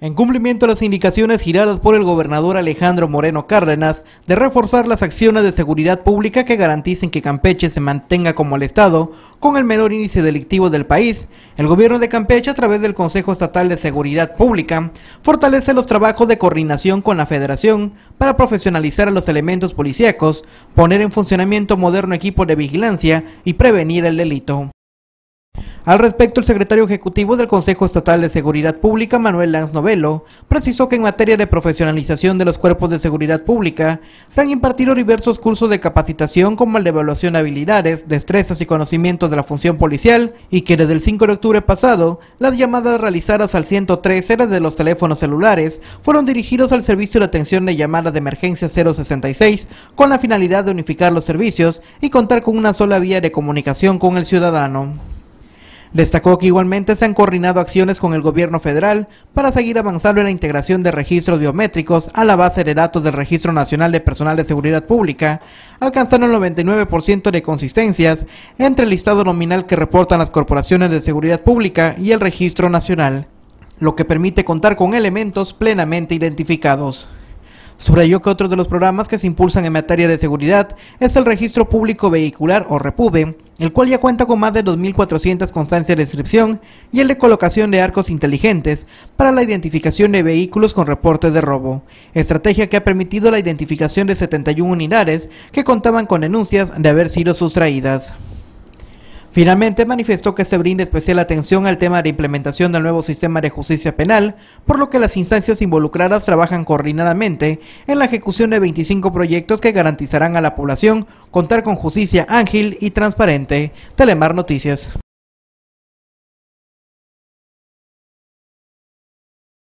En cumplimiento a las indicaciones giradas por el gobernador Alejandro Moreno Cárdenas de reforzar las acciones de seguridad pública que garanticen que Campeche se mantenga como el Estado con el menor índice delictivo del país, el gobierno de Campeche a través del Consejo Estatal de Seguridad Pública fortalece los trabajos de coordinación con la Federación para profesionalizar a los elementos policíacos, poner en funcionamiento moderno equipo de vigilancia y prevenir el delito. Al respecto, el secretario ejecutivo del Consejo Estatal de Seguridad Pública, Manuel Lanz Novelo, precisó que en materia de profesionalización de los cuerpos de seguridad pública, se han impartido diversos cursos de capacitación como el de evaluación de habilidades, destrezas y conocimientos de la función policial y que desde el 5 de octubre pasado, las llamadas realizadas al eran de los teléfonos celulares fueron dirigidos al servicio de atención de llamadas de emergencia 066 con la finalidad de unificar los servicios y contar con una sola vía de comunicación con el ciudadano. Destacó que igualmente se han coordinado acciones con el gobierno federal para seguir avanzando en la integración de registros biométricos a la base de datos del Registro Nacional de Personal de Seguridad Pública, alcanzando el 99% de consistencias entre el listado nominal que reportan las corporaciones de seguridad pública y el Registro Nacional, lo que permite contar con elementos plenamente identificados. Subrayó que otro de los programas que se impulsan en materia de seguridad es el Registro Público Vehicular o REPUBE, el cual ya cuenta con más de 2.400 constancias de inscripción y el de colocación de arcos inteligentes para la identificación de vehículos con reporte de robo, estrategia que ha permitido la identificación de 71 unidades que contaban con denuncias de haber sido sustraídas. Finalmente manifestó que se brinda especial atención al tema de implementación del nuevo sistema de justicia penal, por lo que las instancias involucradas trabajan coordinadamente en la ejecución de 25 proyectos que garantizarán a la población contar con justicia ágil y transparente. Telemar Noticias.